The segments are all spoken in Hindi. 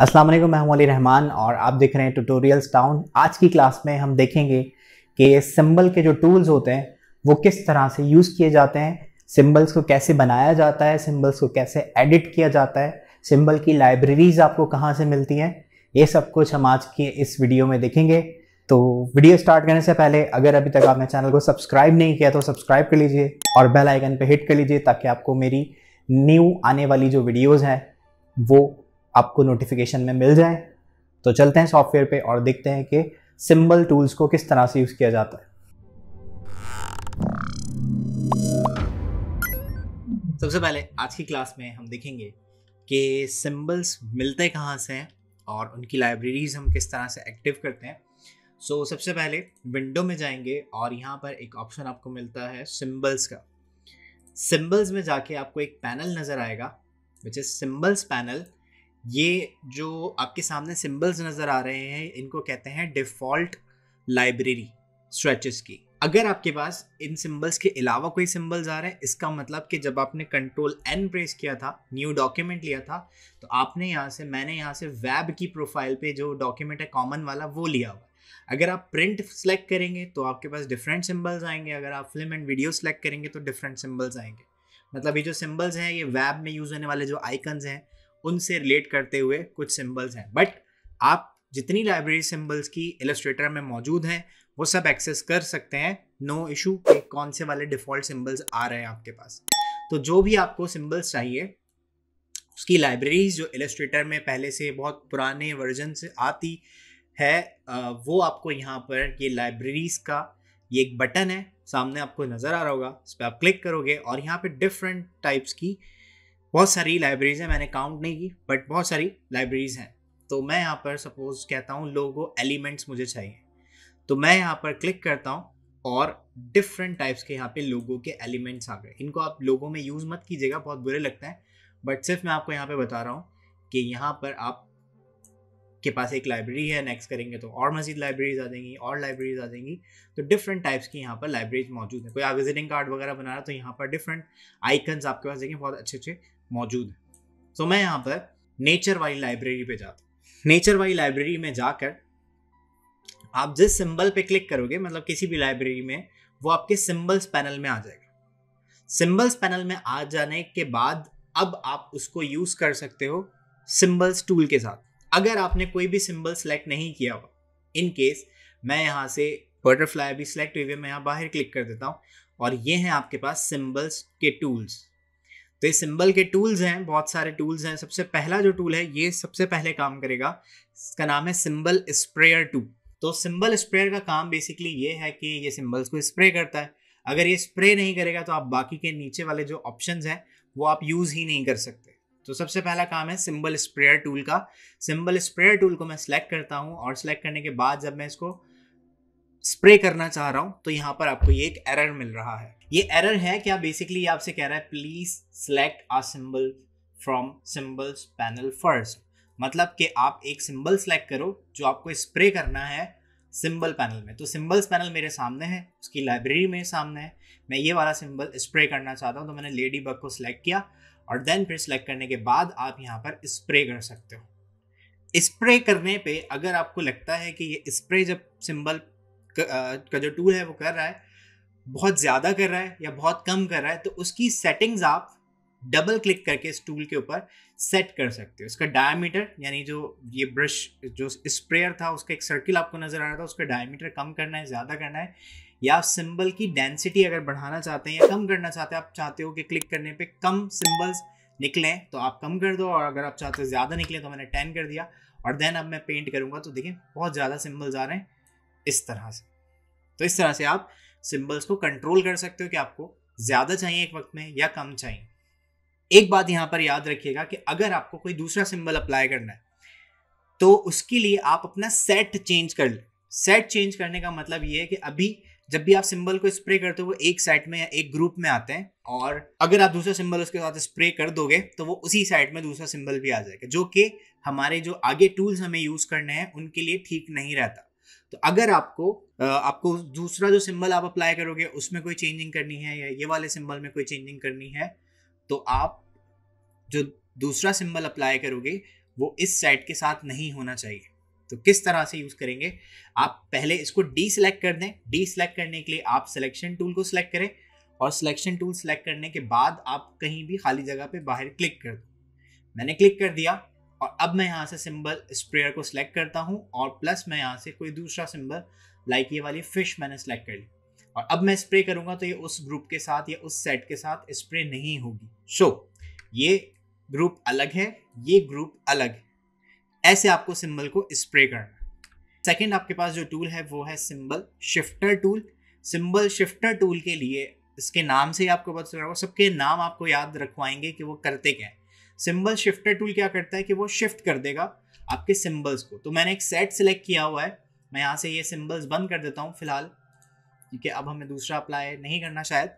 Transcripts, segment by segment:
अस्सलाम वालेकुम मैं हूं अली रहमान और आप देख रहे हैं ट्यूटोरियल्स टाउन आज की क्लास में हम देखेंगे कि सिंबल के जो टूल्स होते हैं वो किस तरह से यूज़ किए जाते हैं सिंबल्स को कैसे बनाया जाता है सिंबल्स को कैसे एडिट किया जाता है सिंबल की लाइब्रेरीज आपको कहाँ से मिलती हैं ये सब कुछ हम आज की इस वीडियो में देखेंगे तो वीडियो स्टार्ट करने से पहले अगर अभी तक आपने चैनल को सब्सक्राइब नहीं किया तो सब्सक्राइब कर लीजिए और बेल आइकन पर हिट कर लीजिए ताकि आपको मेरी न्यू आने वाली जो वीडियोज़ हैं वो आपको नोटिफिकेशन में मिल जाए तो चलते हैं सॉफ्टवेयर पे और देखते हैं कि सिंबल टूल्स को किस तरह से यूज़ किया जाता है सबसे पहले आज की क्लास में हम देखेंगे कि सिंबल्स मिलते कहाँ से हैं और उनकी लाइब्रेरीज हम किस तरह से एक्टिव करते हैं सो so, सबसे पहले विंडो में जाएंगे और यहाँ पर एक ऑप्शन आपको मिलता है सिंबल्स का सिंबल्स में जाके आपको एक पैनल नज़र आएगा विच इज़ सिंबल्स पैनल ये जो आपके सामने सिंबल्स नज़र आ रहे हैं इनको कहते हैं डिफ़ॉल्ट लाइब्रेरी स्ट्रेचेस की अगर आपके पास इन सिंबल्स के अलावा कोई सिंबल्स आ रहे हैं इसका मतलब कि जब आपने कंट्रोल एन प्रेस किया था न्यू डॉक्यूमेंट लिया था तो आपने यहाँ से मैंने यहाँ से वेब की प्रोफाइल पे जो डॉक्यूमेंट है कॉमन वाला वो लिया हुआ अगर आप प्रिंट सेलेक्ट करेंगे तो आपके पास डिफरेंट सिम्बल्स आएंगे अगर आप फिल्म एंड वीडियो सेलेक्ट करेंगे तो डिफरेंट सिम्बल्स आएंगे मतलब ये जो सिम्बल्स हैं ये वेब में यूज़ होने वाले जो आइकन्स हैं उनसे रिलेट करते हुए कुछ सिम्बल्स हैं बट आप जितनी लाइब्रेरी सिंबल्स की इलस्ट्रेटर में मौजूद हैं वो सब एक्सेस कर सकते हैं नो इशू कि कौन से वाले डिफ़ॉल्ट सिंबल्स आ रहे हैं आपके पास तो जो भी आपको सिम्बल्स चाहिए उसकी लाइब्रेरीज जो इलस्ट्रेटर में पहले से बहुत पुराने वर्जन से आती है वो आपको यहाँ पर ये लाइब्रेरीज का ये एक बटन है सामने आपको नज़र आ रहा होगा इस पर आप क्लिक करोगे और यहाँ पे डिफरेंट टाइप्स की बहुत सारी लाइब्रेरीज हैं मैंने काउंट नहीं की बट बहुत सारी लाइब्रेरीज हैं तो मैं यहाँ पर सपोज कहता हूँ लोगो एलिमेंट्स मुझे चाहिए तो मैं यहाँ पर क्लिक करता हूँ और डिफरेंट टाइप्स के यहाँ पे लोगों के एलिमेंट्स आ गए इनको आप लोगों में यूज़ मत कीजिएगा बहुत बुरे लगते हैं बट सिर्फ मैं आपको यहाँ पे बता रहा हूँ कि यहाँ पर आप के पास एक लाइब्रेरी है नेक्स्ट करेंगे तो और मजीद लाइब्रेरीज आ जाएंगी और लाइब्रेरीज आ जाएंगी तो डिफरेंट टाइप्स की यहाँ पर लाइब्रेरीज मौजूद है कोई आप विजिटिंग कार्ड वगैरह बना रहा तो यहाँ पर डिफरेंट आइकन्स आपके पास देखें बहुत अच्छे अच्छे मौजूद हैं तो मैं यहाँ पर नेचर वाली लाइब्रेरी पे जाता हूँ नेचर वाली लाइब्रेरी में जाकर आप जिस सिंबल पे क्लिक करोगे मतलब किसी भी लाइब्रेरी में वो आपके सिंबल्स पैनल में आ जाएगा सिंबल्स पैनल में आ जाने के बाद अब आप उसको यूज़ कर सकते हो सिंबल्स टूल के साथ अगर आपने कोई भी सिंबल सेलेक्ट नहीं किया हुआ इन केस मैं यहाँ से बटरफ्लाई भी सिलेक्ट हुए मैं यहाँ बाहर क्लिक कर देता हूँ और ये हैं आपके पास सिंबल्स के टूल्स तो ये सिंबल के टूल्स हैं बहुत सारे टूल्स हैं सबसे पहला जो टूल है ये सबसे पहले काम करेगा इसका नाम है सिंबल स्प्रेयर टू तो सिंबल स्प्रेयर का काम बेसिकली ये है कि ये सिंबल्स को स्प्रे करता है अगर ये स्प्रे नहीं करेगा तो आप बाकी के नीचे वाले जो ऑप्शन हैं वो आप यूज़ ही नहीं कर सकते तो सबसे पहला काम है सिंबल स्प्रेयर टूल का सिंबल स्प्रेयर टूल को मैं सिलेक्ट करता हूँ और सिलेक्ट करने के बाद जब मैं इसको स्प्रे करना चाह रहा हूँ तो यहाँ पर आपको ये एक एरर मिल रहा है ये एरर है क्या बेसिकली आपसे कह रहा है please select a symbol from symbols panel first मतलब कि आप एक सिंबल सेलेक्ट करो जो आपको स्प्रे करना है सिंबल पैनल में तो सिंबल्स पैनल मेरे सामने है उसकी लाइब्रेरी में सामने है मैं ये वाला सिंबल स्प्रे करना चाहता हूँ तो मैंने लेडी बग को सिलेक्ट किया और देन फिर सिलेक्ट करने के बाद आप यहाँ पर स्प्रे कर सकते हो स्प्रे करने पे अगर आपको लगता है कि ये स्प्रे जब सिंबल का जो टूल है वो कर रहा है बहुत ज़्यादा कर रहा है या बहुत कम कर रहा है तो उसकी सेटिंग्स आप डबल क्लिक करके इस टूल के ऊपर सेट कर सकते हो इसका डायमीटर यानी जो ये ब्रश जो स्प्रेयर था उसका एक सर्किल आपको नज़र आ रहा था उसका डायमीटर कम करना है ज़्यादा करना है या आप सिंबल की डेंसिटी अगर बढ़ाना चाहते हैं या कम करना चाहते हैं आप चाहते हो कि क्लिक करने पर कम सिंबल्स निकलें तो आप कम कर दो और अगर आप चाहते हो ज़्यादा निकले तो मैंने टेन कर दिया और देन अब मैं पेंट करूँगा तो देखिए बहुत ज़्यादा सिम्बल्स आ रहे हैं इस तरह से तो इस तरह से आप सिंबल्स को कंट्रोल कर सकते हो कि आपको ज़्यादा चाहिए एक वक्त में या कम चाहिए एक बात यहाँ पर याद रखिएगा कि अगर आपको कोई दूसरा सिंबल अप्लाई करना है तो उसके लिए आप अपना सेट चेंज कर लें सेट चेंज करने का मतलब ये है कि अभी जब भी आप सिंबल को स्प्रे करते हो वो एक साइड में या एक ग्रुप में आते हैं और अगर आप दूसरा सिंबल उसके साथ स्प्रे कर दोगे तो वो उसी साइड में दूसरा सिंबल भी आ जाएगा जो कि हमारे जो आगे टूल्स हमें यूज़ करने हैं उनके लिए ठीक नहीं रहता तो अगर आपको आपको दूसरा जो सिंबल आप अप्लाई करोगे उसमें कोई चेंजिंग करनी है या ये वाले सिंबल में कोई चेंजिंग करनी है तो आप जो दूसरा सिंबल अप्लाई करोगे वो इस साइड के साथ नहीं होना चाहिए तो किस तरह से यूज़ करेंगे आप पहले इसको डी सिलेक्ट कर दें डी सिलेक्ट करने के लिए आप सिलेक्शन टूल को सिलेक्ट करें और सिलेक्शन टूल सिलेक्ट करने के बाद आप कहीं भी खाली जगह पे बाहर क्लिक कर दो मैंने क्लिक कर दिया और अब मैं यहाँ से सिंबल स्प्रेयर को सिलेक्ट करता हूँ और प्लस मैं यहाँ से कोई दूसरा सिंबल लाइक ये वाली फिश मैंने सेलेक्ट कर ली और अब मैं स्प्रे करूँगा तो ये उस ग्रुप के साथ या उस सेट के साथ स्प्रे नहीं होगी सो ये ग्रुप अलग है ये ग्रुप अलग है ऐसे आपको सिंबल को स्प्रे करना सेकेंड आपके पास जो टूल है वो है symbol shifter tool symbol shifter tool के लिए इसके नाम से ही आपको पता चल रहा होगा सबके नाम आपको याद रखवाएंगे कि वो करते क्या है सिंबल शिफ्टर टूल क्या करता है कि वो शिफ्ट कर देगा आपके सिंबल्स को तो मैंने एक सेट सिलेक्ट किया हुआ है मैं यहाँ से ये सिंबल्स बंद कर देता हूँ फिलहाल क्योंकि अब हमें दूसरा अप्लाई नहीं करना शायद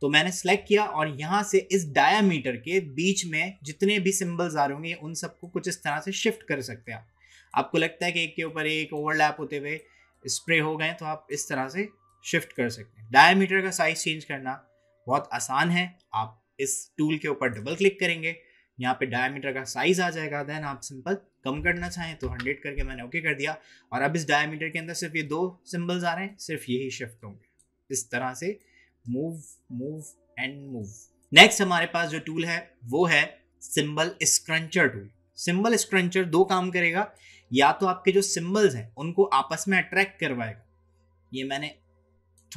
तो मैंने सेलेक्ट किया और यहाँ से इस डायामीटर के बीच में जितने भी सिंबल्स आ रहे होंगे उन सबको कुछ इस तरह से शिफ्ट कर सकते हैं आप आपको लगता है कि एक के ऊपर एक ओवरलैप होते हुए स्प्रे हो गए तो आप इस तरह से शिफ्ट कर सकते हैं डायामीटर का साइज चेंज करना बहुत आसान है आप इस टूल के ऊपर डबल क्लिक करेंगे यहाँ पे डायमीटर का साइज आ जाएगा देन आप सिंपल कम करना चाहें तो हंड्रेड करके मैंने ओके कर दिया और अब इस डायमीटर के अंदर सिर्फ ये दो सिम्बल्स आ रहे हैं सिर्फ यही शिफ्ट होंगे इस तरह से move move and move next हमारे पास जो टूल है वो है symbol scruncher tool symbol scruncher दो काम करेगा या तो आपके जो सिंबल्स हैं उनको आपस में अट्रैक्ट करवाएगा ये मैंने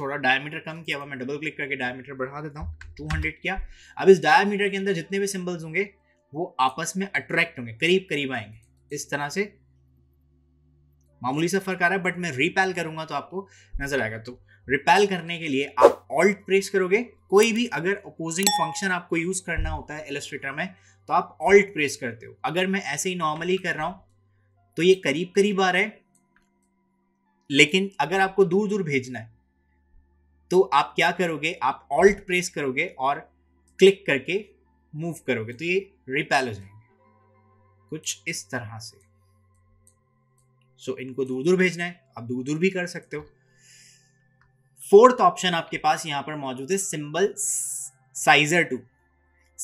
थोड़ा डायमीटर कम किया हुआ मैं डबल क्लिक करके डायमीटर बढ़ा देता हूँ 200 किया अब इस डायमीटर के अंदर जितने भी सिंबल्स होंगे वो आपस में अट्रैक्ट होंगे करीब करीब आएंगे इस तरह से मामूली सा फर्क आ रहा है बट मैं रिपेल करूंगा तो आपको नजर आएगा तो रिपेल करने के लिए आप ऑल्ट प्रेस करोगे कोई भी अगर अपोजिंग फंक्शन आपको यूज करना होता है एलस्ट्रेटर में तो आप ऑल्ट प्रेस करते हो अगर मैं ऐसे ही नॉर्मली कर रहा हूं तो ये करीब करीब आ रहा है लेकिन अगर आपको दूर दूर भेजना है तो आप क्या करोगे आप ऑल्ट प्रेस करोगे और क्लिक करके मूव करोगे तो ये रिपेल हो जाएंगे कुछ इस तरह से सो so, इनको दूर दूर भेजना है आप दूर दूर भी कर सकते हो फोर्थ ऑप्शन आपके पास यहां पर मौजूद है symbol sizer tool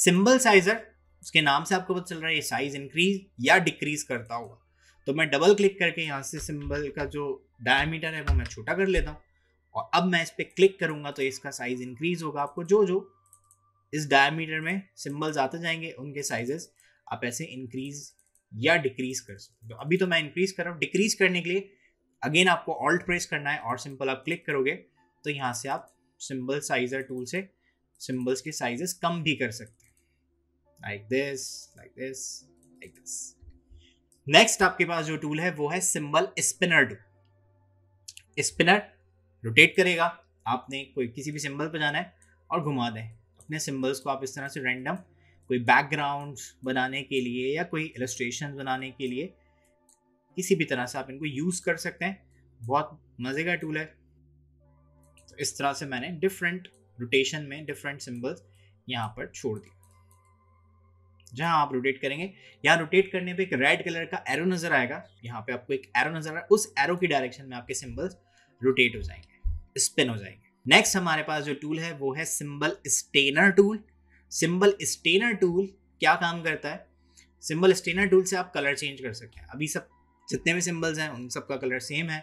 symbol sizer उसके नाम से आपको पता चल रहा है ये साइज इंक्रीज या डिक्रीज करता होगा तो मैं डबल क्लिक करके यहां से सिंबल का जो डायमीटर है वो मैं छोटा कर लेता हूं और अब मैं इस पर क्लिक करूंगा तो इसका साइज इंक्रीज होगा आपको जो जो इस डायमीटर में सिम्बल्स आते जाएंगे उनके साइजेस आप ऐसे इंक्रीज या डिक्रीज कर सकते हो तो अभी तो मैं इंक्रीज कर रहा हूँ डिक्रीज करने के लिए अगेन आपको ऑल्ट प्रेस करना है और सिंपल आप क्लिक करोगे तो यहाँ से आप सिंबल साइजर टूल से सिंबल्स के साइजेस कम भी कर सकते हैं like this like this like this next आपके पास जो टूल है वो है symbol spinner tool spinner rotate करेगा आपने कोई किसी भी सिंबल पर जाना है और घुमा दें अपने सिम्बल्स को आप इस तरह से रैंडम कोई बैकग्राउंड बनाने के लिए या कोई एलस्ट्रेशन बनाने के लिए किसी भी तरह से आप इनको यूज़ कर सकते हैं बहुत मज़े का टूल है तो इस तरह से मैंने डिफरेंट रोटेशन में डिफरेंट सिम्बल्स यहाँ पर छोड़ दिए जहाँ आप रोटेट करेंगे यहाँ रोटेट करने पे एक रेड कलर का एरो नज़र आएगा यहाँ पे आपको एक एरो नज़र आएगा उस एरो की डायरेक्शन में आपके सिम्बल्स रोटेट हो जाएंगे स्पिन हो जाएंगे नेक्स्ट हमारे पास जो टूल है वो है symbol stainer tool symbol stainer tool क्या काम करता है सिंबल स्टेनर टूल से आप कलर चेंज कर सकते हैं अभी सब जितने भी सिंबल्स हैं उन सब का कलर सेम है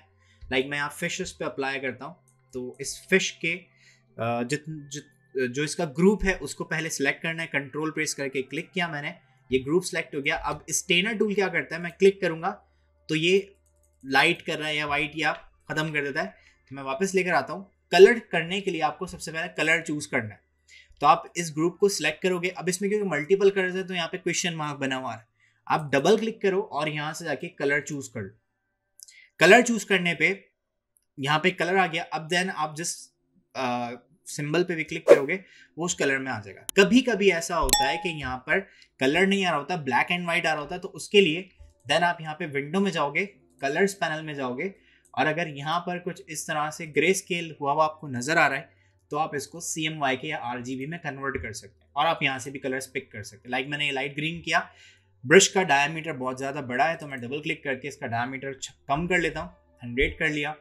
लाइक like मैं यहाँ उस पे अप्लाई करता हूँ तो इस फिश के जित, जित जो इसका ग्रुप है उसको पहले सेलेक्ट करना है कंट्रोल प्रेस करके क्लिक किया मैंने ये ग्रुप सेलेक्ट हो गया अब स्टेनर टूल क्या करता है मैं क्लिक करूँगा तो ये लाइट कर रहा है या वाइट या ख़त्म कर देता है तो मैं वापस लेकर आता हूँ कलर करने के लिए आपको सबसे पहले कलर चूज करना है तो आप इस ग्रुप को सिलेक्ट करोगे अब इसमें क्योंकि मल्टीपल कलर्स है तो यहाँ पे क्वेश्चन मार्क बना हुआ है आप डबल क्लिक करो और यहाँ से जाके कलर चूज कर लो कलर चूज करने पे यहाँ पे कलर आ गया अब देन आप जिस सिंबल पे भी क्लिक करोगे वो उस कलर में आ जाएगा कभी कभी ऐसा होता है कि यहाँ पर कलर नहीं आ रहा होता ब्लैक एंड व्हाइट आ रहा होता है तो उसके लिए देन आप यहाँ पे विंडो में जाओगे कलर्स पैनल में जाओगे और अगर यहाँ पर कुछ इस तरह से ग्रे स्केल हुआ हुआ आपको नज़र आ रहा है तो आप इसको सी एम वाई के या आर जी बी में कन्वर्ट कर सकते हैं और आप यहाँ से भी कलर्स पिक कर सकते हैं लाइक मैंने ये लाइट ग्रीन किया ब्रश का डायमीटर बहुत ज़्यादा बड़ा है तो मैं डबल क्लिक करके इसका डायमीटर कम कर लेता हूँ हंड्रेड कर लिया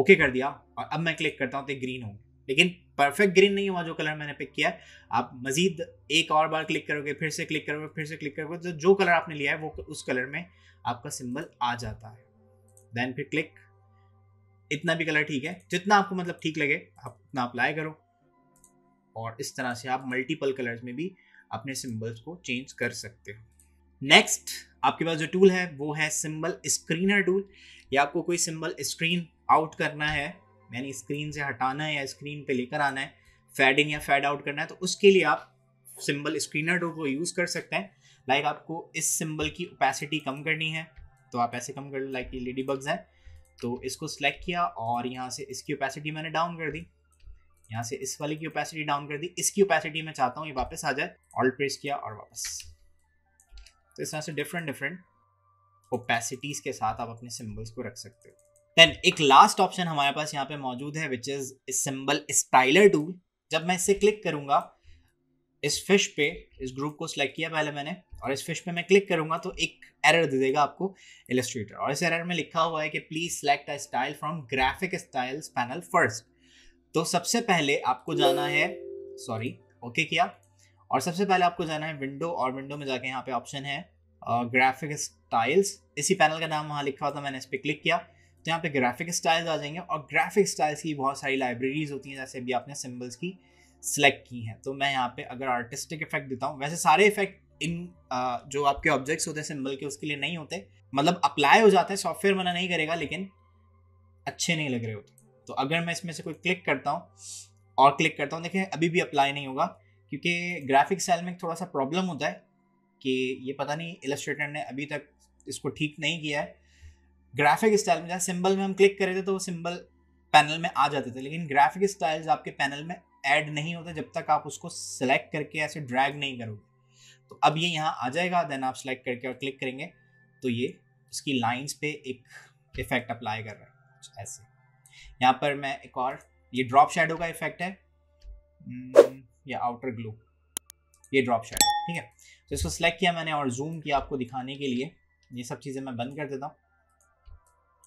ओके कर दिया और अब मैं क्लिक करता हूँ तो ग्रीन होंगे लेकिन परफेक्ट ग्रीन नहीं हुआ जो कलर मैंने पिक किया है आप मजीद एक और बार क्लिक करोगे फिर से क्लिक करोगे फिर से क्लिक करोगे तो जो कलर आपने लिया है वो उस कलर में आपका सिंबल आ जाता है देन फिर क्लिक इतना भी कलर ठीक है जितना आपको मतलब ठीक लगे आप उतना अप्लाई करो और इस तरह से आप मल्टीपल कलर्स में भी अपने सिम्बल्स को चेंज कर सकते हो नेक्स्ट आपके पास जो टूल है वो है सिंबल स्क्रीनर टूल या आपको कोई सिंबल स्क्रीन आउट करना है यानी स्क्रीन से हटाना है या स्क्रीन पे लेकर आना है फैड इन या फैड आउट करना है तो उसके लिए आप सिंबल स्क्रीनर टूल को यूज़ कर सकते हैं लाइक आपको इस सिंबल की ओपेसिटी कम करनी है तो आप ऐसे कम कर लो लाइक ये लेडी बग्स हैं तो इसको सिलेक्ट किया और यहाँ से इसकी ओपेसिटी मैंने डाउन कर दी यहाँ से इस वाली की ओपेसिटी डाउन कर दी इसकी ओपेसिटी मैं चाहता हूँ ये वापस आ जाए ऑल्ट प्रेस किया और वापस तो इस तरह से डिफरेंट डिफरेंट ओपेसिटीज़ के साथ आप अपने सिम्बल्स को रख सकते हो देन एक लास्ट ऑप्शन हमारे पास यहाँ पे मौजूद है which is symbol styler tool जब मैं इसे क्लिक करूंगा इस फिश पे इस ग्रुप को सिलेक्ट किया पहले मैंने और इस फिश पे मैं क्लिक करूंगा तो एक एरर दे देगा आपको इलेस्ट्रेटर और इस एरर में लिखा हुआ है कि please select a style from graphic styles panel first तो सबसे पहले आपको जाना है सॉरी ओके okay किया और सबसे पहले आपको जाना है विंडो और विंडो में जाके यहाँ पे ऑप्शन है ग्राफिक स्टाइल्स इसी पैनल का नाम वहाँ लिखा हुआ था मैंने इस पर क्लिक किया तो यहाँ पे ग्राफिक स्टाइल्स आ जाएंगे और ग्राफिक स्टाइल्स की बहुत सारी लाइब्रेरीज होती हैं जैसे अभी आपने सिम्बल्स की सेलेक्ट की हैं तो मैं यहाँ पे अगर आर्टिस्टिक इफेक्ट देता हूँ वैसे सारे इफेक्ट इन जो आपके ऑब्जेक्ट्स होते हैं सिंबल के उसके लिए नहीं होते मतलब अप्लाई हो जाता है सॉफ्टवेयर मना नहीं करेगा लेकिन अच्छे नहीं लग रहे होते तो अगर मैं इसमें से कोई क्लिक करता हूँ और क्लिक करता हूँ देखिए अभी भी अप्लाई नहीं होगा क्योंकि ग्राफिक सेल में थोड़ा सा प्रॉब्लम होता है कि ये पता नहीं इलस्ट्रेटर ने अभी तक इसको ठीक नहीं किया है ग्राफिक स्टाइल में जहाँ सिंबल में हम क्लिक करे थे तो वो सिंबल पैनल में आ जाते थे लेकिन ग्राफिक स्टाइल्स आपके पैनल में ऐड नहीं होता जब तक आप उसको सेलेक्ट करके ऐसे ड्रैग नहीं करोगे तो अब ये यहाँ आ जाएगा देन आप सेलेक्ट करके और क्लिक करेंगे तो ये उसकी लाइंस पे एक इफेक्ट अप्लाई कर रहा है ऐसे यहाँ पर मैं एक और ये ड्रॉप शेडो का इफेक्ट है hmm, या आउटर ग्लू ये ड्रॉप शेडो ठीक है तो इसको सिलेक्ट किया मैंने और जूम किया आपको दिखाने के लिए ये सब चीज़ें मैं बंद कर देता हूँ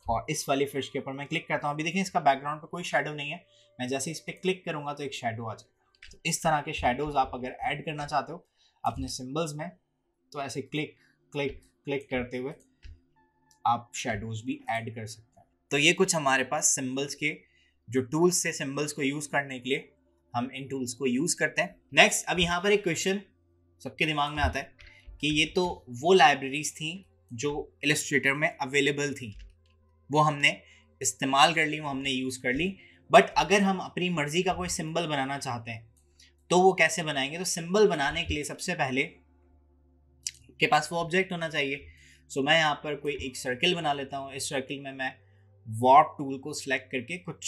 और इस वाली फिश के ऊपर मैं क्लिक करता हूँ अभी देखिए इसका बैकग्राउंड पर कोई शेडो नहीं है मैं जैसे इस पर क्लिक करूँगा तो एक शेडो आ जाएगा तो इस तरह के शेडोज आप अगर ऐड करना चाहते हो अपने सिम्बल्स में तो ऐसे क्लिक क्लिक क्लिक करते हुए आप शेडोज भी ऐड कर सकते हैं तो ये कुछ हमारे पास सिम्बल्स के जो टूल्स थे सिम्बल्स को यूज़ करने के लिए हम इन टूल्स को यूज़ करते हैं नेक्स्ट अब यहाँ पर एक क्वेश्चन सबके दिमाग में आता है कि ये तो वो लाइब्रेरीज थी जो एलिस्ट्रेटर में अवेलेबल थी वो हमने इस्तेमाल कर ली वो हमने यूज़ कर ली बट अगर हम अपनी मर्ज़ी का कोई सिंबल बनाना चाहते हैं तो वो कैसे बनाएंगे तो सिंबल बनाने के लिए सबसे पहले के पास वो ऑब्जेक्ट होना चाहिए सो so, मैं यहाँ पर कोई एक सर्किल बना लेता हूँ इस सर्किल में मैं वॉट टूल को सिलेक्ट करके कुछ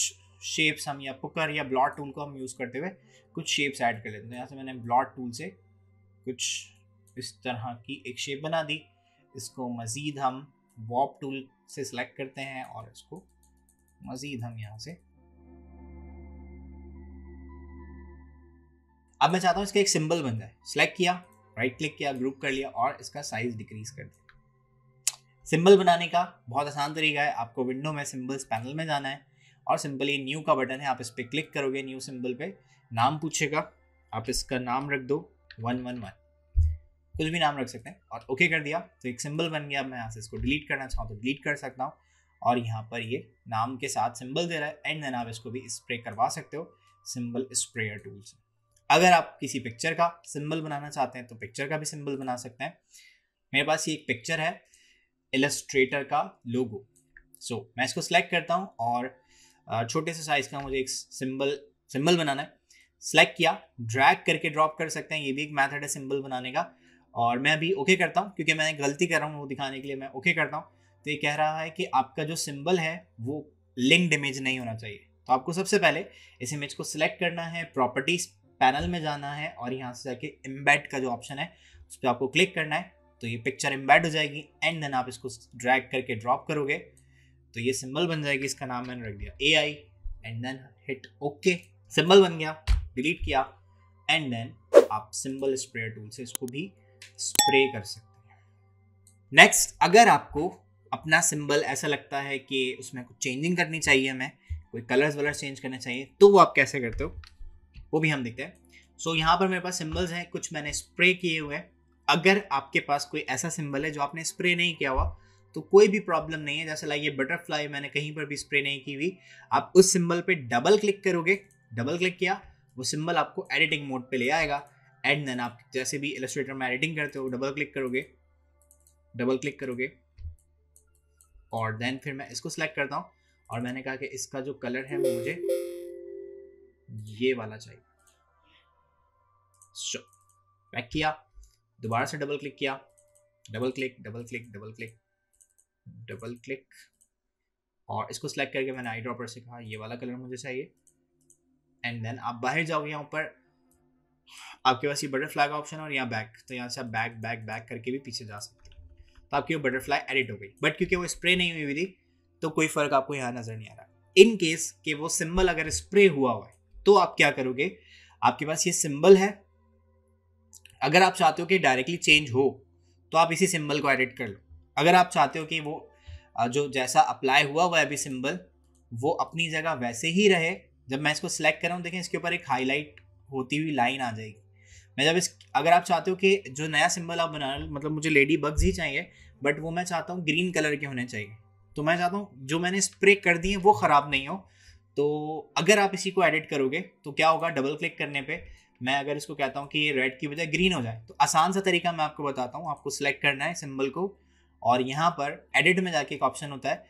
शेप्स हम या पुकर या ब्लॉट टूल को हम यूज़ करते हुए कुछ शेप्स ऐड कर लेते हैं तो यहाँ से मैंने ब्लॉट टूल से कुछ इस तरह की एक शेप बना दी इसको मज़ीद हम वॉप टूल से सिलेक्ट करते हैं और इसको मज़ीद हम यहाँ से अब मैं चाहता हूँ इसका एक सिंबल बन जाए सिलेक्ट किया राइट क्लिक किया ग्रुप कर लिया और इसका साइज डिक्रीज कर दिया सिंबल बनाने का बहुत आसान तरीका है आपको विंडो में सिंबल्स पैनल में जाना है और सिंपली न्यू का बटन है आप इस पर क्लिक करोगे न्यू सिंबल पे नाम पूछेगा आप इसका नाम रख दो वन वन वन कुछ भी नाम रख सकते हैं और ओके कर दिया तो एक सिंबल बन गया मैं यहाँ से इसको डिलीट करना चाहूँ तो डिलीट कर सकता हूँ और यहाँ पर ये नाम के साथ सिंबल दे रहा है एंड देन आप इसको भी स्प्रे करवा सकते हो सिंबल स्प्रेयर टूल से अगर आप किसी पिक्चर का सिंबल बनाना चाहते हैं तो पिक्चर का भी सिंबल बना सकते हैं मेरे पास ये एक पिक्चर है इलस्ट्रेटर का लोगो सो so, मैं इसको सिलेक्ट करता हूँ और छोटे से साइज़ का मुझे एक सिंबल सिंबल बनाना है सिलेक्ट किया ड्रैग करके ड्रॉप कर सकते हैं ये भी एक मैथड है सिंबल बनाने का और मैं अभी ओके okay करता हूँ क्योंकि मैं गलती कर रहा हूँ वो दिखाने के लिए मैं ओके okay करता हूँ तो ये कह रहा है कि आपका जो सिंबल है वो लिंक्ड इमेज नहीं होना चाहिए तो आपको सबसे पहले इस इमेज को सिलेक्ट करना है प्रॉपर्टीज पैनल में जाना है और यहाँ से जाके इम्बैट का जो ऑप्शन है उस पर आपको क्लिक करना है तो ये पिक्चर एम्बेड हो जाएगी एंड देन आप इसको ड्रैग करके ड्रॉप करोगे तो ये सिंबल बन जाएगी इसका नाम मैंने रख दिया A I and then hit okay symbol बन गया डिलीट किया एंड देन आप सिंबल स्प्रेयर टूल से इसको भी स्प्रे कर सकते हैं नेक्स्ट अगर आपको अपना सिंबल ऐसा लगता है कि उसमें कुछ चेंजिंग करनी चाहिए हमें कोई कलर्स वलर्स चेंज करने चाहिए तो वो आप कैसे करते हो वो भी हम देखते हैं सो so, यहाँ पर मेरे पास सिंबल्स हैं कुछ मैंने स्प्रे किए हुए हैं अगर आपके पास कोई ऐसा सिंबल है जो आपने स्प्रे नहीं किया हुआ तो कोई भी प्रॉब्लम नहीं है जैसे लाइक ये बटरफ्लाई मैंने कहीं पर भी स्प्रे नहीं की हुई आप उस सिंबल पे डबल क्लिक करोगे डबल क्लिक किया वो सिंबल आपको एडिटिंग मोड पे ले आएगा एंड देन आप जैसे भी इलस्ट्रेटर में एडिटिंग करते हो डबल क्लिक करोगे डबल क्लिक करोगे और देन फिर मैं इसको सिलेक्ट करता हूँ और मैंने कहा कि इसका जो कलर है वो मुझे ये वाला चाहिए सो पैक किया दोबारा से डबल क्लिक किया double click double click double click double click और इसको सिलेक्ट करके मैंने आई ड्रॉपर से कहा ये वाला कलर मुझे चाहिए एंड देन आप बाहर जाओगे यहाँ पर आपके पास ये बटरफ्लाई का ऑप्शन और यहाँ बैक तो यहाँ से आप बैक बैक बैक करके भी पीछे जा सकते हो तो आपकी वो बटरफ्लाई एडिट हो गई बट क्योंकि वो स्प्रे नहीं हुई हुई थी तो कोई फ़र्क आपको यहाँ नज़र नहीं आ रहा इन केस के वो सिंबल अगर स्प्रे हुआ हुआ है तो आप क्या करोगे आपके पास ये सिंबल है अगर आप चाहते हो कि डायरेक्टली चेंज हो तो आप इसी सिंबल को एडिट कर लो अगर आप चाहते हो कि वो जो जैसा अप्लाई हुआ हुआ है अभी सिंबल वो अपनी जगह वैसे ही रहे जब मैं इसको सेलेक्ट कर रहा हूँ देखें इसके ऊपर एक हाईलाइट होती हुई लाइन आ जाएगी मैं जब इस अगर आप चाहते हो कि जो नया सिंबल आप बना रहे मतलब मुझे लेडी बग्स ही चाहिए बट वो मैं चाहता हूँ ग्रीन कलर के होने चाहिए तो मैं चाहता हूँ जो मैंने स्प्रे कर दिए वो ख़राब नहीं हो तो अगर आप इसी को एडिट करोगे तो क्या होगा डबल क्लिक करने पर मैं अगर इसको कहता हूँ कि ये रेड की बजाय ग्रीन हो जाए तो आसान सा तरीका मैं आपको बताता हूँ आपको सिलेक्ट करना है सिंबल को और यहाँ पर एडिट में जाके एक ऑप्शन होता है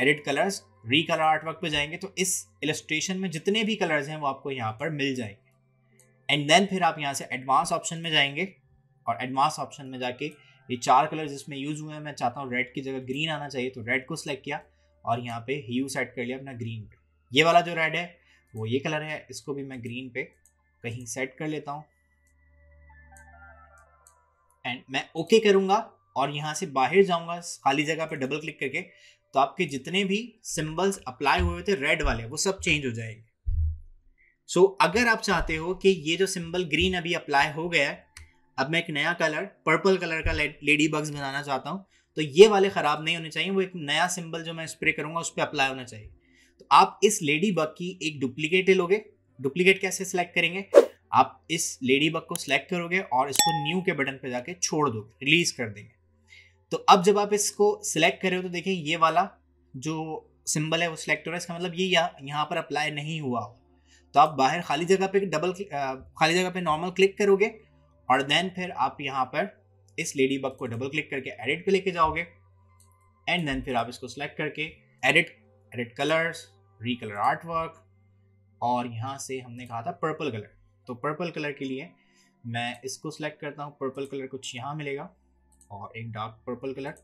edit colours recolour artwork पर जाएंगे तो इस इलस्ट्रेशन में जितने भी कलर्स हैं वो आपको यहाँ पर मिल जाएंगे एंड देन फिर आप यहाँ से एडवांस ऑप्शन में जाएंगे और एडवांस ऑप्शन में जाके ये चार कलर जिसमें यूज़ हुए हैं मैं चाहता हूँ रेड की जगह ग्रीन आना चाहिए तो रेड को सिलेक्ट किया और यहाँ पे ह्यू सेट कर लिया अपना ग्रीन पे ये वाला जो रेड है वो ये कलर है इसको भी मैं ग्रीन पे कहीं सेट कर लेता हूँ एंड मैं ओके okay करूंगा और यहाँ से बाहर जाऊंगा खाली जगह पे डबल क्लिक करके तो आपके जितने भी सिम्बल्स अप्लाई हुए थे रेड वाले वो सब चेंज हो जाएंगे सो so, अगर आप चाहते हो कि ये जो सिंबल ग्रीन अभी अप्लाई हो गया है अब मैं एक नया कलर पर्पल कलर का लेडी बग्स बनाना चाहता हूँ तो ये वाले ख़राब नहीं होने चाहिए वो एक नया सिंबल जो मैं स्प्रे करूँगा उस पर अप्लाई होना चाहिए तो आप इस लेडी बग की एक डुप्लीकेट लोगे डुप्लीकेट कैसे सिलेक्ट करेंगे आप इस लेडी बग को सिलेक्ट करोगे और इसको न्यू के बटन पर जाके छोड़ दोगे रिलीज कर देंगे तो अब जब आप इसको सिलेक्ट करें तो देखिए ये वाला जो सिंबल है वो सिलेक्ट हो रहा है इसका मतलब ये यहाँ पर अप्लाई नहीं हुआ होगा तो आप बाहर खाली जगह पे डबल खाली जगह पे नॉर्मल क्लिक करोगे और देन फिर आप यहाँ पर इस लेडी बग को डबल क्लिक करके एडिट पे लेके जाओगे एंड देन फिर आप इसको सेलेक्ट करके edit edit colours recolour artwork और यहाँ से हमने कहा था पर्पल कलर तो पर्पल कलर के लिए मैं इसको सिलेक्ट करता हूँ पर्पल कलर कुछ यहाँ मिलेगा और एक डार्क पर्पल कलर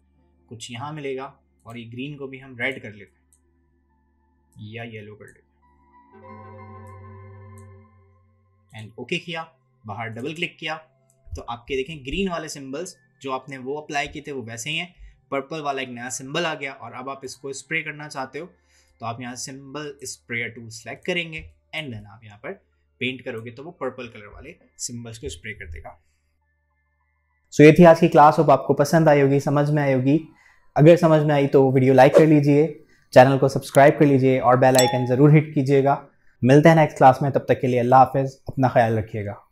कुछ यहाँ मिलेगा और ये ग्रीन को भी हम रेड कर लेते हैं या येलो कर लेते हैं एंड ओके किया बाहर डबल क्लिक किया तो आपके देखें ग्रीन वाले सिम्बल्स जो आपने वो अप्लाई किए थे वो वैसे ही हैं पर्पल वाला एक नया सिम्बल आ गया और अब आप इसको स्प्रे करना चाहते हो तो आप यहाँ सिम्बल स्प्रे टूल सेलेक्ट करेंगे एंड देन आप यहाँ पर पेंट करोगे तो वो पर्पल कलर वाले सिम्बल्स को स्प्रे कर देगा सो so, ये थी आज की क्लास अब आपको पसंद आई होगी समझ में आई होगी अगर समझ में आई तो वीडियो लाइक कर लीजिए चैनल को सब्सक्राइब कर लीजिए और बेल आइकन ज़रूर हिट कीजिएगा मिलते हैं नेक्स्ट क्लास में तब तक के लिए अल्लाह हाफिज़ अपना ख्याल रखिएगा